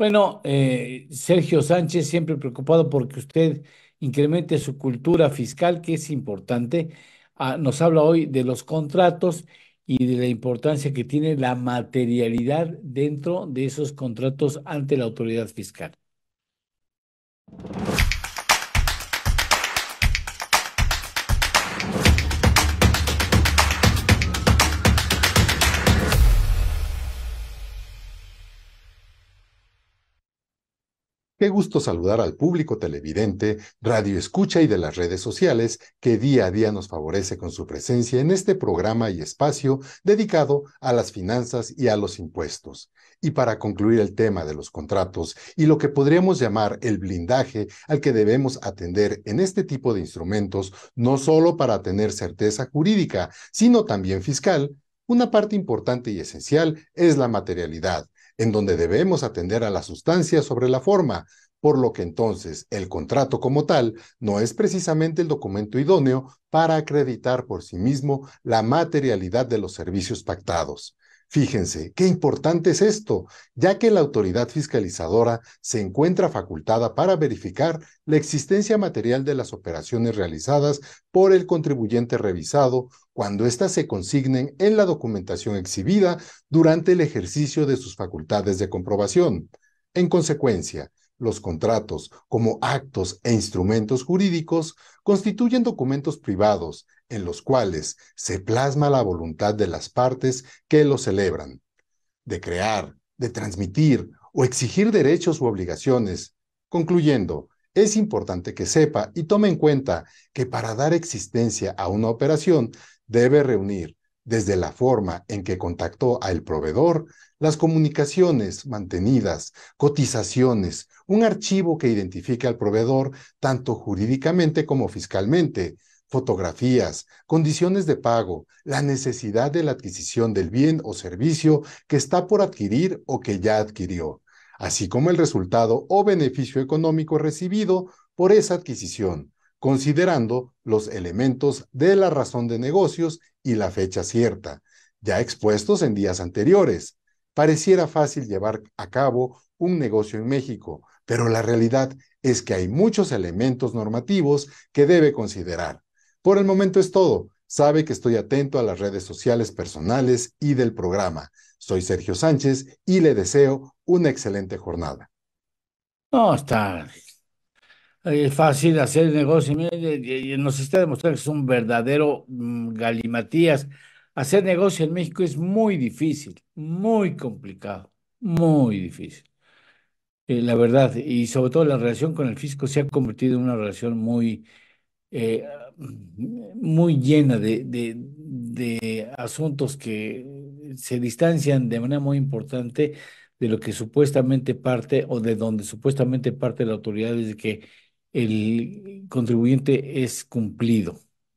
Bueno, eh, Sergio Sánchez, siempre preocupado porque usted incremente su cultura fiscal, que es importante. Ah, nos habla hoy de los contratos y de la importancia que tiene la materialidad dentro de esos contratos ante la autoridad fiscal. Qué gusto saludar al público televidente, radio escucha y de las redes sociales que día a día nos favorece con su presencia en este programa y espacio dedicado a las finanzas y a los impuestos. Y para concluir el tema de los contratos y lo que podríamos llamar el blindaje al que debemos atender en este tipo de instrumentos, no solo para tener certeza jurídica, sino también fiscal, una parte importante y esencial es la materialidad, en donde debemos atender a la sustancia sobre la forma, por lo que entonces el contrato como tal no es precisamente el documento idóneo para acreditar por sí mismo la materialidad de los servicios pactados. Fíjense, qué importante es esto, ya que la autoridad fiscalizadora se encuentra facultada para verificar la existencia material de las operaciones realizadas por el contribuyente revisado cuando éstas se consignen en la documentación exhibida durante el ejercicio de sus facultades de comprobación. En consecuencia, los contratos, como actos e instrumentos jurídicos, constituyen documentos privados en los cuales se plasma la voluntad de las partes que los celebran, de crear, de transmitir o exigir derechos u obligaciones. Concluyendo, es importante que sepa y tome en cuenta que para dar existencia a una operación debe reunir, desde la forma en que contactó al proveedor, las comunicaciones mantenidas, cotizaciones, un archivo que identifique al proveedor tanto jurídicamente como fiscalmente, fotografías, condiciones de pago, la necesidad de la adquisición del bien o servicio que está por adquirir o que ya adquirió, así como el resultado o beneficio económico recibido por esa adquisición, considerando los elementos de la razón de negocios y la fecha cierta, ya expuestos en días anteriores. Pareciera fácil llevar a cabo un negocio en México, pero la realidad es que hay muchos elementos normativos que debe considerar. Por el momento es todo. Sabe que estoy atento a las redes sociales personales y del programa. Soy Sergio Sánchez y le deseo una excelente jornada. No, es eh, fácil hacer negocio. Y nos está demostrando que es un verdadero mm, galimatías. Hacer negocio en México es muy difícil, muy complicado, muy difícil. Eh, la verdad, y sobre todo la relación con el fisco se ha convertido en una relación muy, eh, muy llena de, de, de asuntos que se distancian de manera muy importante de lo que supuestamente parte o de donde supuestamente parte la autoridad desde que el contribuyente es cumplido.